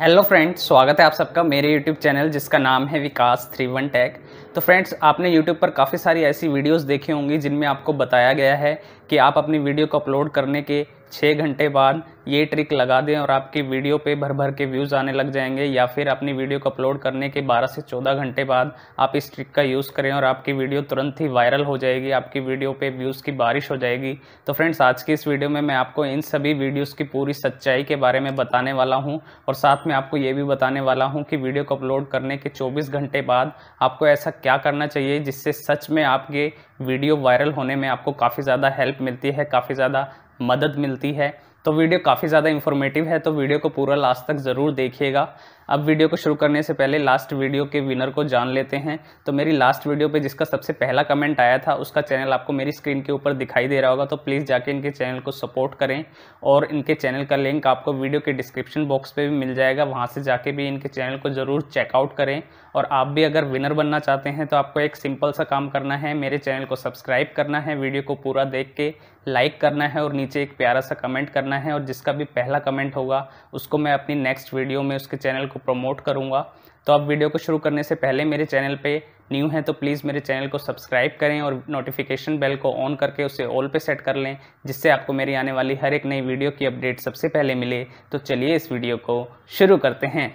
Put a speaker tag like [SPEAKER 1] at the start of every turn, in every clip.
[SPEAKER 1] hello friends स्वागत है आप सबका मेरे यूट्यूब चैनल जिसका नाम है विकास थ्री वन टैक तो फ्रेंड्स आपने यूट्यूब पर काफ़ी सारी ऐसी वीडियोस देखी होंगी जिनमें आपको बताया गया है कि आप अपनी वीडियो को अपलोड करने के छः घंटे बाद ये ट्रिक लगा दें और आपकी वीडियो पे भर भर के व्यूज़ आने लग जाएंगे या फिर अपनी वीडियो को अपलोड करने के 12 से 14 घंटे बाद आप इस ट्रिक का यूज़ करें और आपकी वीडियो तुरंत ही वायरल हो जाएगी आपकी वीडियो पे व्यूज़ की बारिश हो जाएगी तो फ्रेंड्स आज की इस वीडियो में मैं आपको इन सभी वीडियोज़ की पूरी सच्चाई के बारे में बताने वाला हूँ और साथ में आपको ये भी बताने वाला हूँ कि वीडियो को अपलोड करने के चौबीस घंटे बाद आपको ऐसा क्या करना चाहिए जिससे सच में आपके वीडियो वायरल होने में आपको काफ़ी ज़्यादा हेल्प मिलती है काफ़ी ज़्यादा मदद मिलती है तो वीडियो काफ़ी ज़्यादा इन्फॉर्मेटिव है तो वीडियो को पूरा लास्ट तक ज़रूर देखिएगा अब वीडियो को शुरू करने से पहले लास्ट वीडियो के विनर को जान लेते हैं तो मेरी लास्ट वीडियो पे जिसका सबसे पहला कमेंट आया था उसका चैनल आपको मेरी स्क्रीन के ऊपर दिखाई दे रहा होगा तो प्लीज़ जाके इनके चैनल को सपोर्ट करें और इनके चैनल का लिंक आपको वीडियो के डिस्क्रिप्शन बॉक्स पर भी मिल जाएगा वहाँ से जाके भी इनके चैनल को ज़रूर चेकआउट करें और आप भी अगर विनर बनना चाहते हैं तो आपको एक सिंपल सा काम करना है मेरे चैनल को सब्सक्राइब करना है वीडियो को पूरा देख के लाइक करना है और नीचे एक प्यारा सा कमेंट करना है और जिसका भी पहला कमेंट होगा उसको मैं अपनी नेक्स्ट वीडियो में उसके चैनल को प्रमोट करूँगा तो आप वीडियो को शुरू करने से पहले मेरे चैनल पे न्यू हैं तो प्लीज़ मेरे चैनल को सब्सक्राइब करें और नोटिफिकेशन बेल को ऑन करके उसे ऑल पे सेट कर लें जिससे आपको मेरी आने वाली हर एक नई वीडियो की अपडेट सबसे पहले मिले तो चलिए इस वीडियो को शुरू करते हैं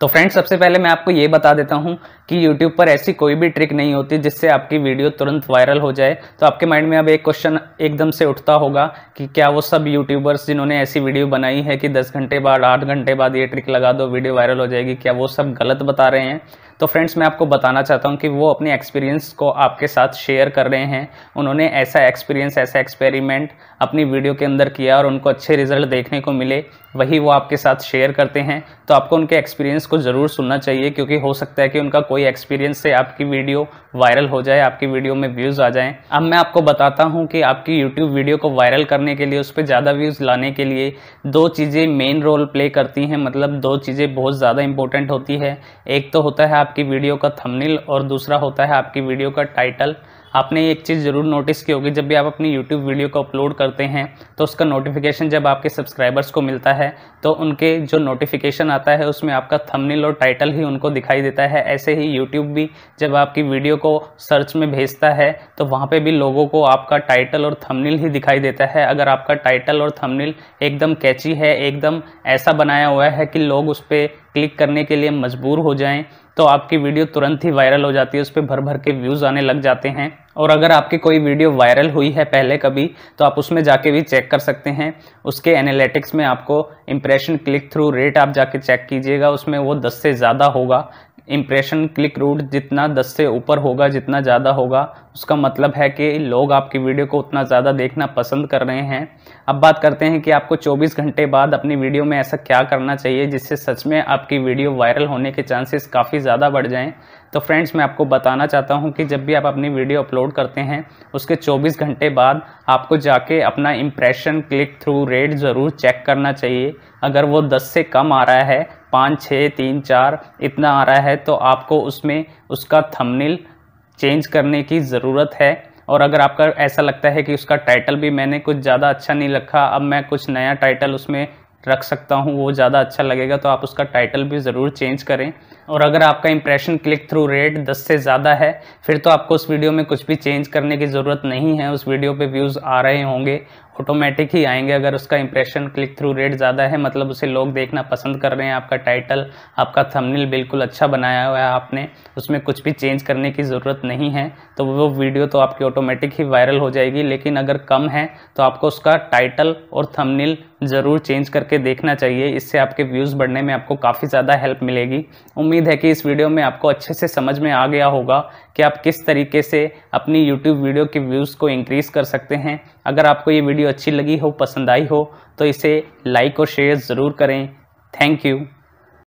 [SPEAKER 1] तो फ्रेंड्स सबसे पहले मैं आपको ये बता देता हूँ कि YouTube पर ऐसी कोई भी ट्रिक नहीं होती जिससे आपकी वीडियो तुरंत वायरल हो जाए तो आपके माइंड में अब एक क्वेश्चन एकदम से उठता होगा कि क्या वो सब यूट्यूबर्स जिन्होंने ऐसी वीडियो बनाई है कि 10 घंटे बाद 8 घंटे बाद ये ट्रिक लगा दो वीडियो वायरल हो जाएगी क्या वो सब गलत बता रहे हैं तो फ्रेंड्स मैं आपको बताना चाहता हूँ कि वो अपने एक्सपीरियंस को आपके साथ शेयर कर रहे हैं उन्होंने ऐसा एक्सपीरियंस ऐसा एक्सपेरिमेंट अपनी वीडियो के अंदर किया और उनको अच्छे रिजल्ट देखने को मिले वही वो आपके साथ शेयर करते हैं तो आपको उनके एक्सपीरियंस को ज़रूर सुनना चाहिए क्योंकि हो सकता है कि उनका कोई एक्सपीरियंस से आपकी वीडियो वायरल हो जाए आपकी वीडियो में व्यूज़ आ जाएँ अब मैं आपको बताता हूँ कि आपकी यूट्यूब वीडियो को वायरल करने के लिए उस पर ज़्यादा व्यूज़ लाने के लिए दो चीज़ें मेन रोल प्ले करती हैं मतलब दो चीज़ें बहुत ज़्यादा इंपॉर्टेंट होती है एक तो होता है आप आपकी वीडियो का थंबनेल और दूसरा होता है आपकी वीडियो का टाइटल आपने एक चीज़ ज़रूर नोटिस की होगी जब भी आप अपनी यूट्यूब वीडियो को अपलोड करते हैं तो उसका नोटिफिकेशन जब आपके सब्सक्राइबर्स को मिलता है तो उनके जो नोटिफिकेशन आता है उसमें आपका थंबनेल और टाइटल ही उनको दिखाई देता है ऐसे ही यूट्यूब भी जब आपकी वीडियो को सर्च में भेजता है तो वहाँ पर भी लोगों को आपका टाइटल और थमनील ही दिखाई देता है अगर आपका टाइटल और थमनील एकदम कैची है एकदम ऐसा बनाया हुआ है कि लोग उस पर क्लिक करने के लिए मजबूर हो जाएं तो आपकी वीडियो तुरंत ही वायरल हो जाती है उस पर भर भर के व्यूज़ आने लग जाते हैं और अगर आपकी कोई वीडियो वायरल हुई है पहले कभी तो आप उसमें जाके भी चेक कर सकते हैं उसके एनालिटिक्स में आपको इम्प्रेशन क्लिक थ्रू रेट आप जाके चेक कीजिएगा उसमें वो दस से ज़्यादा होगा इम्प्रेशन क्लिक रूट जितना 10 से ऊपर होगा जितना ज़्यादा होगा उसका मतलब है कि लोग आपकी वीडियो को उतना ज़्यादा देखना पसंद कर रहे हैं अब बात करते हैं कि आपको 24 घंटे बाद अपनी वीडियो में ऐसा क्या करना चाहिए जिससे सच में आपकी वीडियो वायरल होने के चांसेस काफ़ी ज़्यादा बढ़ जाएँ तो फ्रेंड्स मैं आपको बताना चाहता हूँ कि जब भी आप अपनी वीडियो अपलोड करते हैं उसके 24 घंटे बाद आपको जाके अपना इम्प्रेशन क्लिक थ्रू रेट ज़रूर चेक करना चाहिए अगर वो 10 से कम आ रहा है पाँच छः तीन चार इतना आ रहा है तो आपको उसमें उसका थमनिल चेंज करने की ज़रूरत है और अगर आपका ऐसा लगता है कि उसका टाइटल भी मैंने कुछ ज़्यादा अच्छा नहीं रखा अब मैं कुछ नया टाइटल उसमें रख सकता हूँ वो ज़्यादा अच्छा लगेगा तो आप उसका टाइटल भी ज़रूर चेंज करें और अगर आपका इंप्रेशन क्लिक थ्रू रेट 10 से ज़्यादा है फिर तो आपको उस वीडियो में कुछ भी चेंज करने की ज़रूरत नहीं है उस वीडियो पे व्यूज़ आ रहे होंगे ऑटोमेटिक ही आएंगे अगर उसका इंप्रेशन क्लिक थ्रू रेट ज़्यादा है मतलब उसे लोग देखना पसंद कर रहे हैं आपका टाइटल आपका थंबनेल बिल्कुल अच्छा बनाया हुआ है आपने उसमें कुछ भी चेंज करने की ज़रूरत नहीं है तो वो वीडियो तो आपकी ऑटोमेटिक ही वायरल हो जाएगी लेकिन अगर कम है तो आपको उसका टाइटल और थमनिल ज़रूर चेंज करके देखना चाहिए इससे आपके व्यूज़ बढ़ने में आपको काफ़ी ज़्यादा हेल्प मिलेगी उम्मीद है कि इस वीडियो में आपको अच्छे से समझ में आ गया होगा कि आप किस तरीके से अपनी यूट्यूब वीडियो के व्यूज़ को इंक्रीज़ कर सकते हैं अगर आपको ये वीडियो अच्छी लगी हो पसंद आई हो तो इसे लाइक और शेयर ज़रूर करें थैंक यू